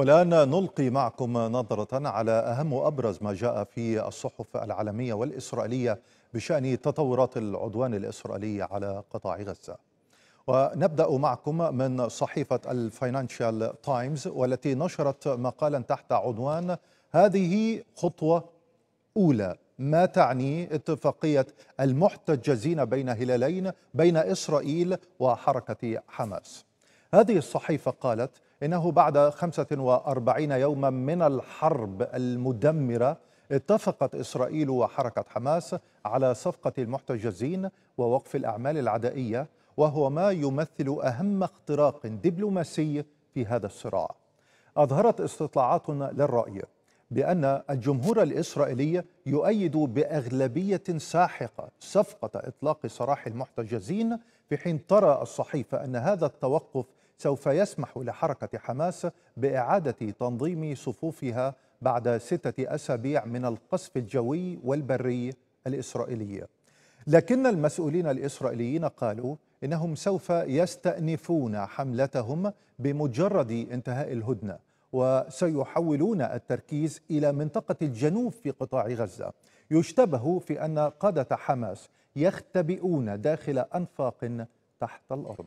والآن نلقي معكم نظرة على أهم وأبرز ما جاء في الصحف العالمية والإسرائيلية بشأن تطورات العدوان الإسرائيلي على قطاع غزة ونبدأ معكم من صحيفة الفاينانشال تايمز والتي نشرت مقالا تحت عنوان هذه خطوة أولى ما تعني اتفاقية المحتجزين بين هلالين بين إسرائيل وحركة حماس هذه الصحيفة قالت إنه بعد 45 يوما من الحرب المدمرة اتفقت إسرائيل وحركة حماس على صفقة المحتجزين ووقف الأعمال العدائية وهو ما يمثل أهم اختراق دبلوماسي في هذا الصراع أظهرت استطلاعات للرأي بأن الجمهور الإسرائيلي يؤيد بأغلبية ساحقة صفقة إطلاق سراح المحتجزين في حين ترى الصحيفة أن هذا التوقف سوف يسمح لحركة حماس بإعادة تنظيم صفوفها بعد ستة أسابيع من القصف الجوي والبري الإسرائيلي لكن المسؤولين الإسرائيليين قالوا إنهم سوف يستأنفون حملتهم بمجرد انتهاء الهدنة وسيحولون التركيز إلى منطقة الجنوب في قطاع غزة يشتبه في أن قادة حماس يختبئون داخل أنفاق تحت الأرض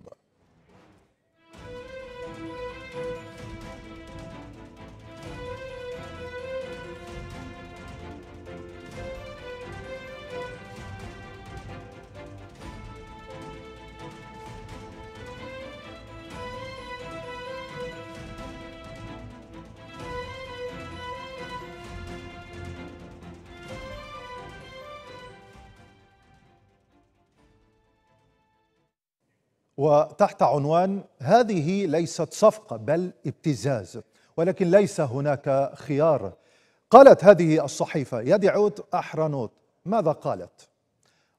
وتحت عنوان هذه ليست صفقة بل ابتزاز ولكن ليس هناك خيار قالت هذه الصحيفة يدعوت أحرانوت ماذا قالت؟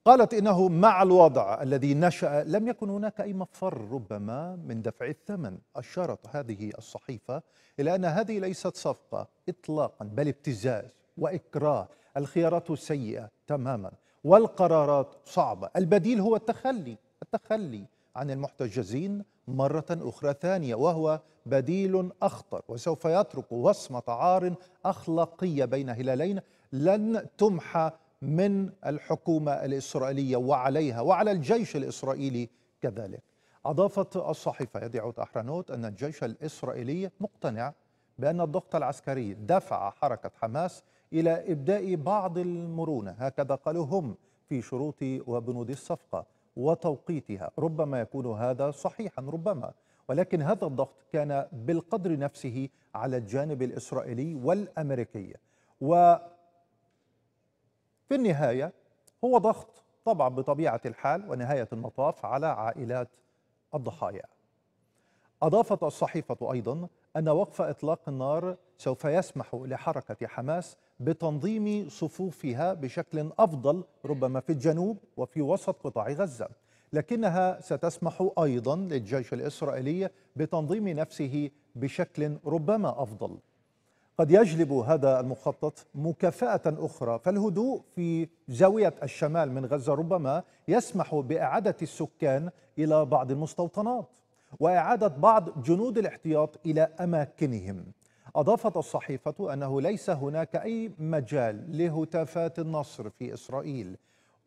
قالت إنه مع الوضع الذي نشأ لم يكن هناك أي مفر ربما من دفع الثمن أشارت هذه الصحيفة إلى أن هذه ليست صفقة إطلاقا بل ابتزاز وإكراه الخيارات سيئة تماما والقرارات صعبة البديل هو التخلي التخلي عن المحتجزين مرة أخرى ثانية وهو بديل أخطر وسوف يترك وصمة عار أخلاقية بين هلالين لن تمحى من الحكومة الإسرائيلية وعليها وعلى الجيش الإسرائيلي كذلك أضافت الصحيفة يدعو أحرانوت أن الجيش الإسرائيلي مقتنع بأن الضغط العسكري دفع حركة حماس إلى إبداء بعض المرونة هكذا قالوا هم في شروط وبنود الصفقة وتوقيتها ربما يكون هذا صحيحا ربما ولكن هذا الضغط كان بالقدر نفسه على الجانب الإسرائيلي والأمريكي وفي النهاية هو ضغط طبعا بطبيعة الحال ونهاية المطاف على عائلات الضحايا أضافت الصحيفة أيضا أن وقف إطلاق النار سوف يسمح لحركة حماس بتنظيم صفوفها بشكل أفضل ربما في الجنوب وفي وسط قطاع غزة لكنها ستسمح أيضا للجيش الإسرائيلي بتنظيم نفسه بشكل ربما أفضل قد يجلب هذا المخطط مكافأة أخرى فالهدوء في زاوية الشمال من غزة ربما يسمح بإعادة السكان إلى بعض المستوطنات وإعادة بعض جنود الاحتياط إلى أماكنهم أضافت الصحيفة أنه ليس هناك أي مجال لهتافات النصر في إسرائيل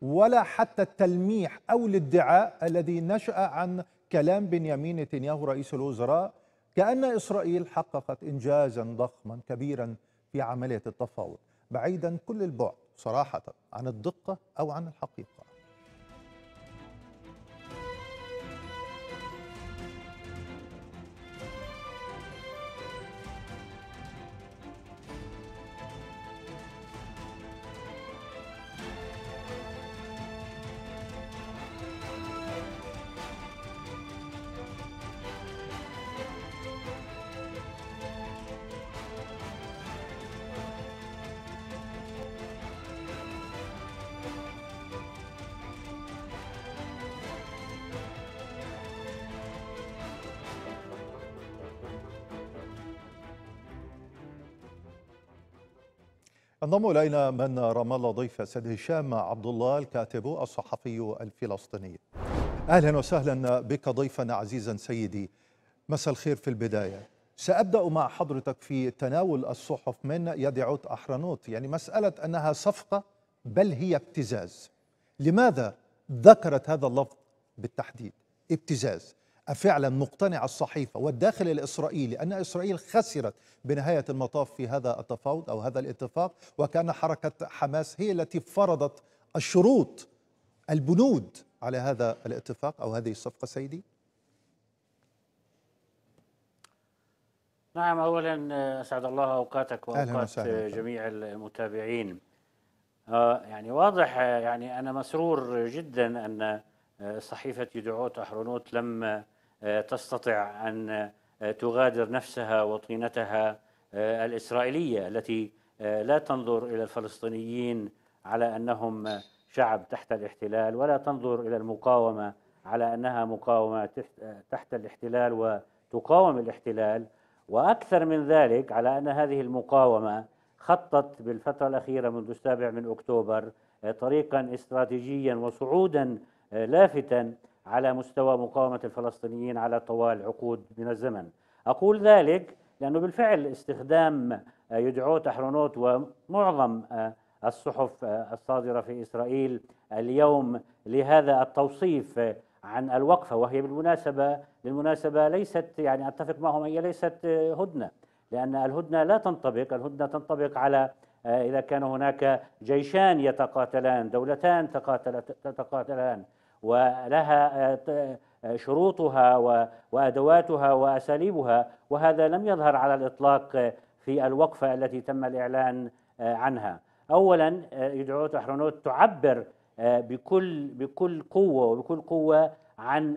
ولا حتى التلميح أو الادعاء الذي نشأ عن كلام بنيامين نتنياهو رئيس الوزراء كأن إسرائيل حققت إنجازا ضخما كبيرا في عملية التفاوض بعيدا كل البعد صراحة عن الدقة أو عن الحقيقة انضم الينا من رام الله ضيف سيد هشام عبد الله الكاتب الصحفي الفلسطيني. اهلا وسهلا بك ضيفا عزيزا سيدي. مساء الخير في البدايه. سابدا مع حضرتك في تناول الصحف من يد عود احرنوت، يعني مساله انها صفقه بل هي ابتزاز. لماذا ذكرت هذا اللفظ بالتحديد؟ ابتزاز. فعلا مقتنع الصحيفة والداخل الإسرائيلي أن إسرائيل خسرت بنهاية المطاف في هذا التفاوض أو هذا الاتفاق وكان حركة حماس هي التي فرضت الشروط البنود على هذا الاتفاق أو هذه الصفقة سيدي نعم أولا أسعد الله أوقاتك وأوقات جميع المتابعين آه، يعني واضح آه، يعني أنا مسرور جدا أن آه، صحيفة يدعوت أحرونوت لم تستطيع ان تغادر نفسها وطينتها آه، الاسرائيليه التي آه، لا تنظر الى الفلسطينيين على انهم شعب تحت الاحتلال ولا تنظر الى المقاومه على انها مقاومه تحت آه، الاحتلال وتقاوم الاحتلال واكثر من ذلك على ان هذه المقاومه خطت بالفتره الاخيره منذ السابع من اكتوبر طريقا استراتيجيا وصعودا لافتا على مستوى مقاومة الفلسطينيين على طوال عقود من الزمن أقول ذلك لأنه بالفعل استخدام آه، يدعوه أحرونوت ومعظم آه، الصحف آه، الصادرة في إسرائيل اليوم لهذا التوصيف عن الوقفة وهي بالمناسبة للمناسبة ليست يعني أتفق معهم هي ليست هدنة لأن الهدنة لا تنطبق الهدنة تنطبق على إذا كان هناك جيشان يتقاتلان دولتان تتقاتلان ولها آه، آه، شروطها وادواتها واساليبها وهذا لم يظهر على الاطلاق آه، في الوقفه التي تم الاعلان عنها. اولا يدعو تحرنوت تعبر بكل بكل قوه وبكل قوه عن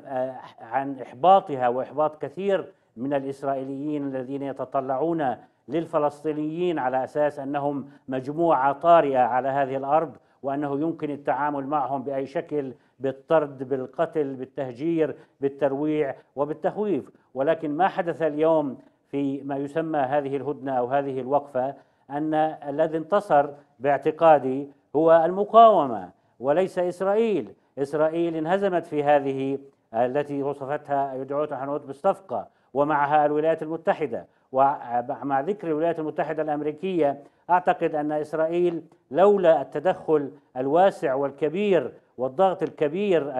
عن احباطها واحباط كثير من الاسرائيليين الذين يتطلعون للفلسطينيين على اساس انهم مجموعه طارئه على هذه الارض وانه يمكن التعامل معهم باي شكل بالطرد بالقتل بالتهجير بالترويع وبالتخويف ولكن ما حدث اليوم في ما يسمى هذه الهدنه او هذه الوقفه ان الذي انتصر باعتقادي هو المقاومه وليس اسرائيل، اسرائيل انهزمت في هذه التي وصفتها يدعون حنوت بالصفقه ومعها الولايات المتحده ومع ذكر الولايات المتحده الامريكيه اعتقد ان اسرائيل لولا التدخل الواسع والكبير والضغط الكبير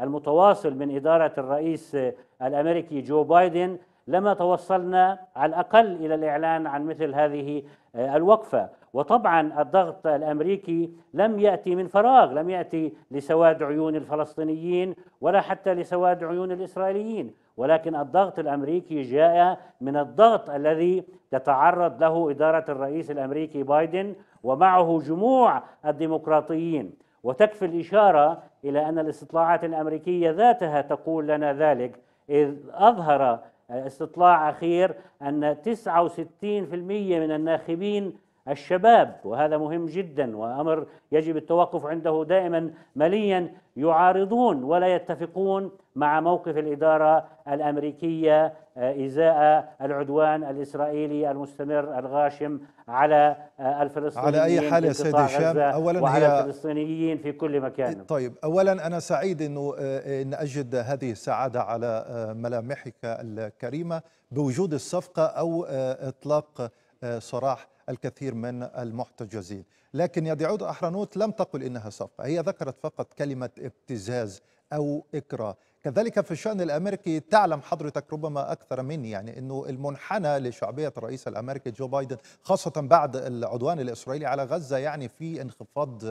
المتواصل من إدارة الرئيس الأمريكي جو بايدن لما توصلنا على الأقل إلى الإعلان عن مثل هذه آه، الوقفة وطبعا الضغط الأمريكي لم يأتي من فراغ لم يأتي لسواد عيون الفلسطينيين ولا حتى لسواد عيون الإسرائيليين ولكن الضغط الامريكي جاء من الضغط الذي تتعرض له اداره الرئيس الامريكي بايدن ومعه جموع الديمقراطيين وتكفي الإشارة إلى أن الاستطلاعات الأمريكية ذاتها تقول لنا ذلك إذ أظهر استطلاع أخير أن 69% من الناخبين الشباب وهذا مهم جدا وامر يجب التوقف عنده دائما مليا يعارضون ولا يتفقون مع موقف الاداره الامريكيه آه، ازاء العدوان الاسرائيلي المستمر الغاشم على آه، الفلسطينيين على اي حال يا سيدي هشام اولا وعلى هي الفلسطينيين في كل مكان إيه، طيب اولا انا سعيد انه آه، ان اجد هذه السعاده على ملامحك الكريمه بوجود الصفقه او اطلاق صراح الكثير من المحتجزين لكن يا داعود أحرنوت لم تقل إنها صفقة هي ذكرت فقط كلمة ابتزاز أو إكراه كذلك في الشأن الأمريكي تعلم حضرتك ربما أكثر مني يعني أنه المنحنى لشعبية الرئيس الأمريكي جو بايدن خاصة بعد العدوان الإسرائيلي على غزة يعني في انخفاض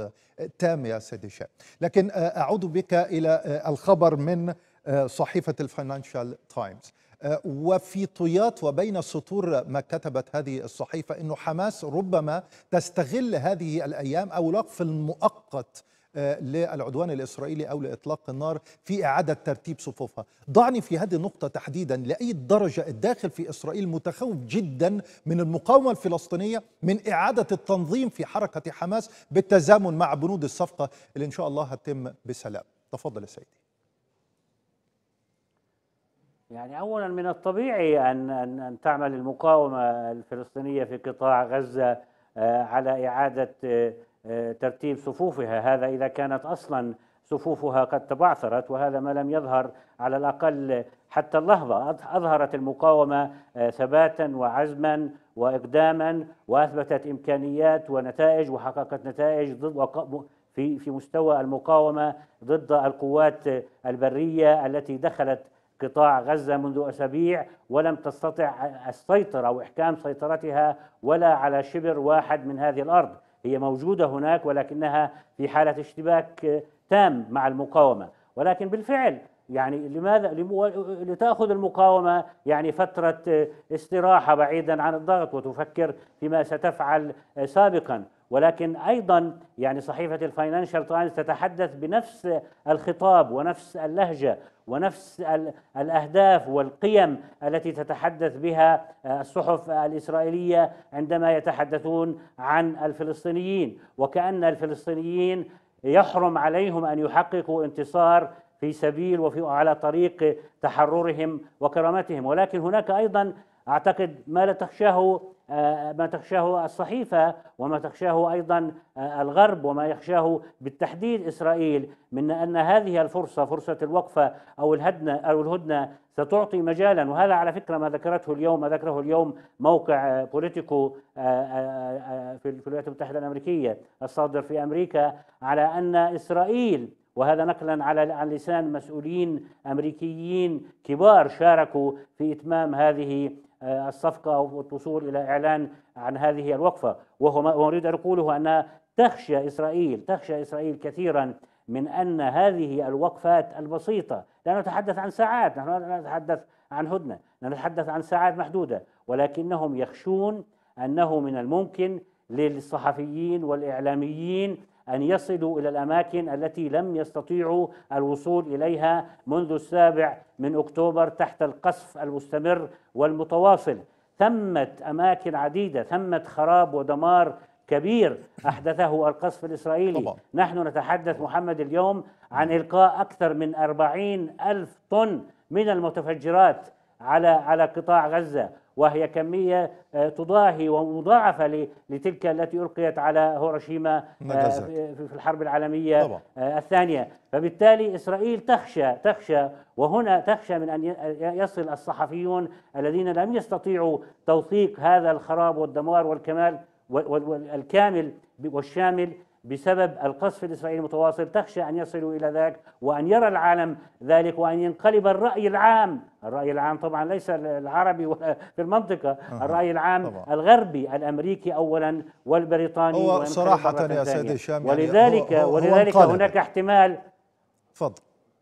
تام يا سيدي شاب لكن أعود بك إلى الخبر من صحيفة الفاينانشال تايمز آه، وفي طيات وبين سطور ما كتبت هذه الصحيفة أنه حماس ربما تستغل هذه الأيام أو الوقف المؤقت آه، للعدوان الإسرائيلي أو لإطلاق النار في إعادة ترتيب صفوفها ضعني في هذه النقطة تحديدا لأي درجة الداخل في إسرائيل متخوف جدا من المقاومة الفلسطينية من إعادة التنظيم في حركة حماس بالتزامن مع بنود الصفقة اللي إن شاء الله هتتم بسلام تفضل يا سيدي يعني اولا من الطبيعي ان ان تعمل المقاومه الفلسطينيه في قطاع غزه آه، على اعاده آه، آه، ترتيب صفوفها هذا اذا كانت اصلا صفوفها قد تبعثرت وهذا ما لم يظهر على الاقل حتى اللحظه اظهرت المقاومه ثباتا وعزما واقداما واثبتت امكانيات ونتائج وحققت نتائج ضد في في مستوى المقاومه ضد القوات البريه التي دخلت قطاع غزة منذ أسابيع ولم تستطع السيطرة أو إحكام سيطرتها ولا على شبر واحد من هذه الأرض هي موجودة هناك ولكنها في حالة اشتباك تام مع المقاومة ولكن بالفعل يعني لماذا لتاخذ المقاومه يعني فتره استراحه بعيدا عن الضغط وتفكر فيما ستفعل سابقا ولكن ايضا يعني صحيفه الفاينانشال تايمز تتحدث بنفس الخطاب ونفس اللهجه ونفس الاهداف والقيم التي تتحدث بها آه، الصحف الاسرائيليه عندما يتحدثون عن الفلسطينيين وكان الفلسطينيين يحرم عليهم ان يحققوا انتصار في سبيل وفي على طريق تحررهم وكرامتهم ولكن هناك ايضا اعتقد ما لا تخشاه آه، ما تخشاه الصحيفه وما تخشاه ايضا آه، الغرب وما يخشاه بالتحديد اسرائيل من ان هذه الفرصه فرصه الوقفه او الهدنه او الهدنه ستعطي مجالا وهذا على فكره ما ذكرته اليوم ما ذكره اليوم موقع آه، بوليتيكو في الولايات المتحده الامريكيه الصادر في امريكا على ان اسرائيل وهذا نقلا على عن لسان مسؤولين امريكيين كبار شاركوا في اتمام هذه آه، الصفقة أو الوصول إلى إعلان عن هذه الوقفة وهو ما أريد أن أقوله أنها تخشى إسرائيل تخشى إسرائيل كثيرا من أن هذه الوقفات البسيطة لا نتحدث عن ساعات نحن لا نتحدث عن هدنة نتحدث عن ساعات محدودة ولكنهم يخشون أنه من الممكن للصحفيين والإعلاميين أن يصلوا إلى الأماكن التي لم يستطيعوا الوصول إليها منذ السابع من أكتوبر تحت القصف المستمر والمتواصل ثمة أماكن عديدة ثمة خراب ودمار كبير أحدثه القصف الإسرائيلي طبعا. نحن نتحدث محمد اليوم عن إلقاء أكثر من أربعين ألف طن من المتفجرات على على قطاع غزة وهي كمية آه، تضاهي ومضاعفة لتلك التي ألقيت على هيروشيما آه، في الحرب العالمية طبعا. آه، الثانية فبالتالي إسرائيل تخشى تخشى وهنا تخشى من أن يصل الصحفيون الذين لم يستطيعوا توثيق هذا الخراب والدمار والكمال والكامل والشامل بسبب القصف الإسرائيلي المتواصل تخشى أن يصلوا إلى ذلك وأن يرى العالم ذلك وأن ينقلب الرأي العام الرأي العام طبعا ليس العربي ولا في المنطقة الرأي العام طبعا. الغربي الأمريكي أولا والبريطاني هو صراحة يا سيد الشام يعني ولذلك, يعني هو هو ولذلك هناك احتمال تفضل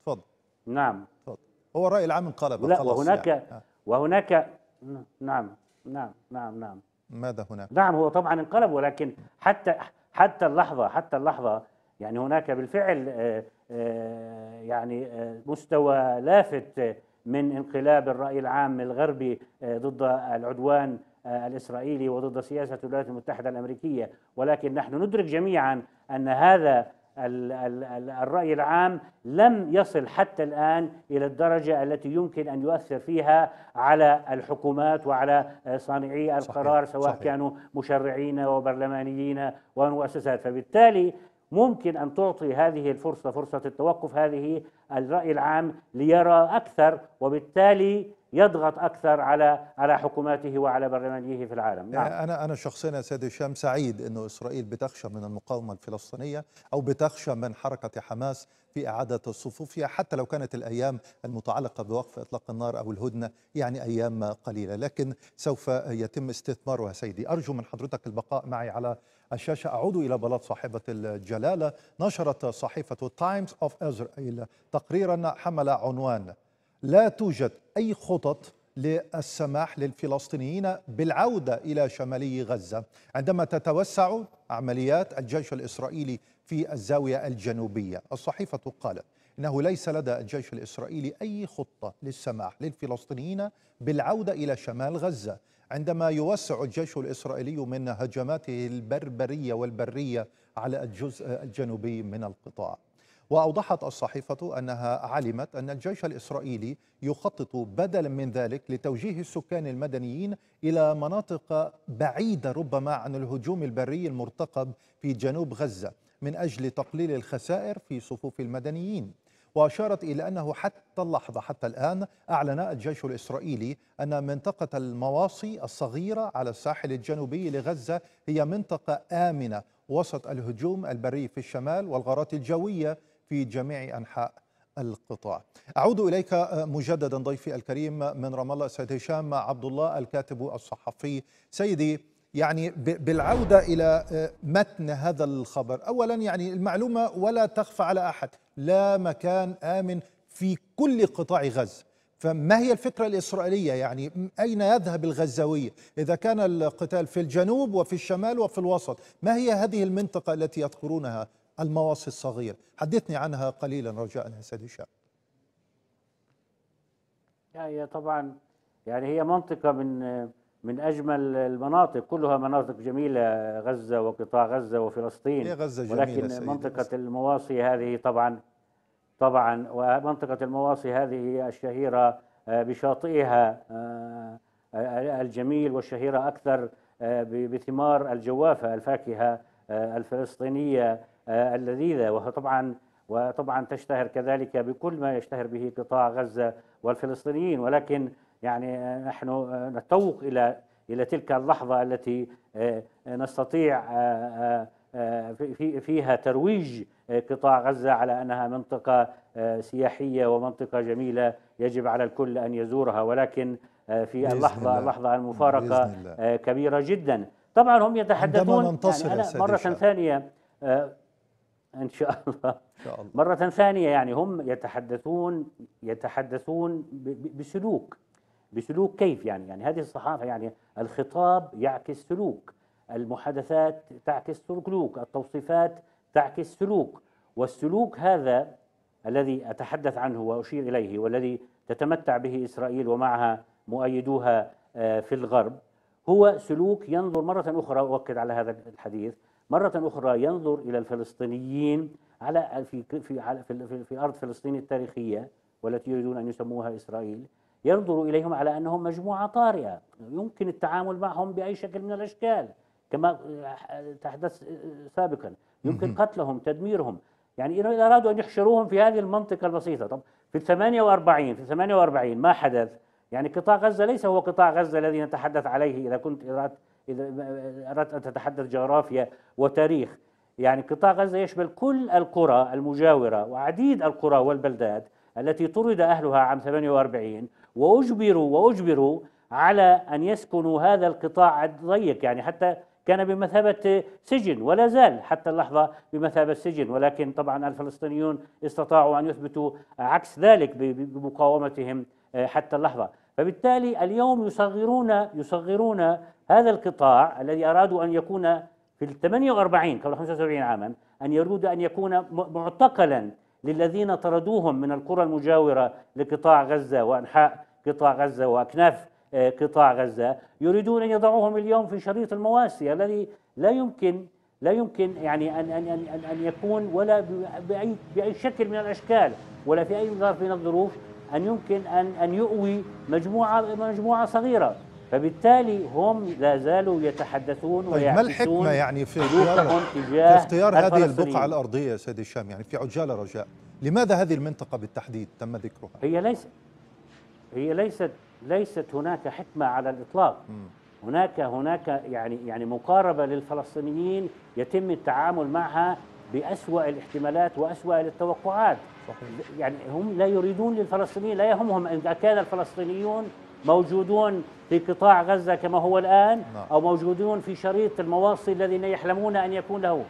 تفضل نعم فضل. هو الرأي العام انقلب لا وهناك يعني. آه. وهناك نعم،, نعم نعم نعم نعم ماذا هناك؟ نعم هو طبعا انقلب ولكن حتى حتى اللحظه حتى اللحظه يعني هناك بالفعل آه، آه، يعني آه، مستوى لافت من انقلاب الراي العام الغربي ضد العدوان الاسرائيلي وضد سياسه الولايات المتحده الامريكيه ولكن نحن ندرك جميعا ان هذا الرأي العام لم يصل حتى الآن إلى الدرجة التي يمكن أن يؤثر فيها على الحكومات وعلى صانعي القرار سواء صحيح. كانوا مشرعين وبرلمانيين ومؤسسات فبالتالي ممكن أن تعطي هذه الفرصة فرصة التوقف هذه الرأي العام ليرى أكثر وبالتالي يضغط اكثر على على حكوماته وعلى برلمانيه في العالم نعم. إيه، انا انا شخصيا يا سيد هشام سعيد انه اسرائيل بتخشى من المقاومه الفلسطينيه او بتخشى من حركه حماس في اعاده الصفوف حتى لو كانت الايام المتعلقه بوقف اطلاق النار او الهدنه يعني ايام قليله لكن سوف يتم استثمارها سيدي ارجو من حضرتك البقاء معي على الشاشة أعود إلى بلاط صاحبة الجلالة نشرت صحيفة تايمز أوف إسرائيل تقريرا حمل عنوان لا توجد أي خطط للسماح للفلسطينيين بالعودة إلى شمالي غزة عندما تتوسع عمليات الجيش الإسرائيلي في الزاوية الجنوبية الصحيفة قالت إنه ليس لدى الجيش الإسرائيلي أي خطة للسماح للفلسطينيين بالعودة إلى شمال غزة عندما يوسع الجيش الإسرائيلي من هجماته البربرية والبرية على الجزء الجنوبي من القطاع وأوضحت الصحيفة أنها علمت أن الجيش الإسرائيلي يخطط بدلا من ذلك لتوجيه السكان المدنيين إلى مناطق بعيدة ربما عن الهجوم البري المرتقب في جنوب غزة من أجل تقليل الخسائر في صفوف المدنيين وأشارت إلى أنه حتى اللحظة حتى الآن أعلن الجيش الإسرائيلي أن منطقة المواصي الصغيرة على الساحل الجنوبي لغزة هي منطقة آمنة وسط الهجوم البري في الشمال والغارات الجوية في جميع أنحاء القطاع أعود إليك آه، مجددا ضيفي الكريم آه، من رام الله سيد هشام عبد الله الكاتب الصحفي سيدي يعني بالعودة إلى آه، متن هذا الخبر أولا يعني المعلومة ولا تخفى على أحد لا مكان آمن في كل قطاع غزة فما هي الفكرة الإسرائيلية يعني أين يذهب الغزاوية إذا كان القتال في الجنوب وفي الشمال وفي الوسط ما هي هذه المنطقة التي يذكرونها المواصي الصغير حدثني عنها قليلا رجاء سيد هشام هي طبعا يعني هي منطقة من من أجمل المناطق كلها مناطق جميلة غزة وقطاع غزة وفلسطين هي غزة جميلة ولكن سيدي منطقة سيدي. المواصي هذه طبعا طبعا ومنطقة المواصي هذه الشهيرة آه، بشاطئها آه، الجميل والشهيرة أكثر آه، بثمار الجوافة الفاكهة الفلسطينية آه، اللذيذة وهو طبعا وطبعا تشتهر كذلك بكل ما يشتهر به قطاع غزة والفلسطينيين ولكن يعني آه، نحن آه، نتوق إلى إلى تلك اللحظة التي نستطيع فيها ترويج قطاع غزة على أنها منطقة سياحية ومنطقة جميلة يجب على الكل أن يزورها ولكن في اللحظة اللحظة المفارقة كبيرة جدا طبعا هم يتحدثون يعني أنا مرة ثانية ان شاء الله ان شاء الله مره ثانيه يعني هم يتحدثون يتحدثون بسلوك بسلوك كيف يعني يعني هذه الصحافه يعني الخطاب يعكس سلوك المحادثات تعكس سلوك التوصيفات تعكس سلوك والسلوك هذا الذي اتحدث عنه واشير اليه والذي تتمتع به اسرائيل ومعها مؤيدوها آه، في الغرب هو سلوك ينظر مرة أخرى أؤكد على هذا الحديث مرة أخرى ينظر إلى الفلسطينيين على في في على في, في, في أرض فلسطين التاريخية والتي يريدون أن يسموها إسرائيل ينظر إليهم على أنهم مجموعة طارئة يمكن التعامل معهم بأي شكل من الأشكال كما تحدث سابقا يمكن قتلهم تدميرهم يعني إذا أرادوا أن يحشروهم في هذه المنطقة البسيطة طب في 48 في 48 ما حدث يعني قطاع غزة ليس هو قطاع غزة الذي نتحدث عليه إذا كنت أردت إذا أردت أن تتحدث جغرافيا وتاريخ يعني قطاع غزة يشمل كل القرى المجاورة وعديد القرى والبلدات التي طرد أهلها عام 48 وأجبروا وأجبروا على أن يسكنوا هذا القطاع الضيق يعني حتى كان بمثابة سجن ولا زال حتى اللحظة بمثابة سجن ولكن طبعا الفلسطينيون استطاعوا أن يثبتوا عكس ذلك بمقاومتهم آه، حتى اللحظة فبالتالي اليوم يصغرون يصغرون هذا القطاع الذي ارادوا ان يكون في ال 48 قبل 75 عاما ان يريد ان يكون معتقلا للذين طردوهم من القرى المجاوره لقطاع غزه وانحاء قطاع غزه واكناف آه، قطاع غزه يريدون ان يضعوهم اليوم في شريط المواسي الذي لا يمكن لا يمكن يعني ان ان ان ان يكون ولا باي باي شكل من الاشكال ولا في اي ظرف من الظروف أن يمكن أن أن يؤوي مجموعة مجموعة صغيرة فبالتالي هم لا زالوا يتحدثون طيب ما الحكمة يعني في اختيار, في اختيار هذه البقعة الأرضية يا سيدي الشام يعني في عجالة رجاء لماذا هذه المنطقة بالتحديد تم ذكرها؟ هي ليست هي ليست ليست هناك حكمة على الإطلاق م. هناك هناك يعني يعني مقاربة للفلسطينيين يتم التعامل معها بأسوأ الاحتمالات وأسوأ التوقعات صحيح. يعني هم لا يريدون للفلسطينيين لا يهمهم إذا كان الفلسطينيون موجودون في قطاع غزة كما هو الآن نعم. أو موجودون في شريط المواصل الذي يحلمون أن يكون له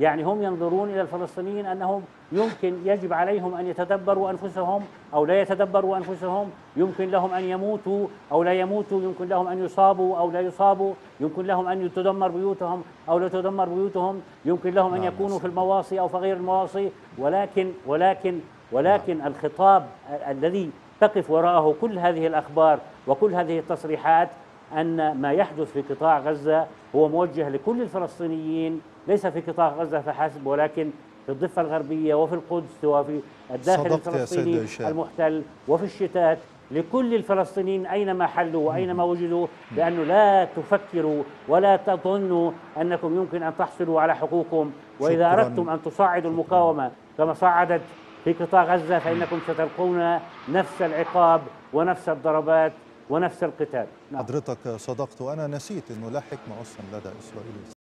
يعني هم ينظرون إلى الفلسطينيين أنهم يمكن يجب عليهم أن يتدبروا أنفسهم أو لا يتدبروا أنفسهم يمكن لهم أن يموتوا أو لا يموتوا يمكن لهم أن يصابوا أو لا يصابوا يمكن لهم أن تدمر بيوتهم أو لا تدمر بيوتهم يمكن لهم أن نعم. يكونوا في المواصي أو في غير المواصي ولكن ولكن ولكن نعم. الخطاب الذي تقف وراءه كل هذه الأخبار وكل هذه التصريحات أن ما يحدث في قطاع غزة هو موجه لكل الفلسطينيين ليس في قطاع غزة فحسب ولكن في الضفة الغربية وفي القدس وفي الداخل الفلسطيني المحتل وفي الشتات لكل الفلسطينيين أينما حلوا وأينما وجدوا بأنه لا تفكروا ولا تظنوا أنكم يمكن أن تحصلوا على حقوقكم وإذا أردتم أن تصعدوا المقاومة كما صعدت في قطاع غزة فإنكم ستلقون نفس العقاب ونفس الضربات ونفس القتال نعم. حضرتك صدقت وأنا نسيت أنه لا حكمة أصلا لدى إسرائيل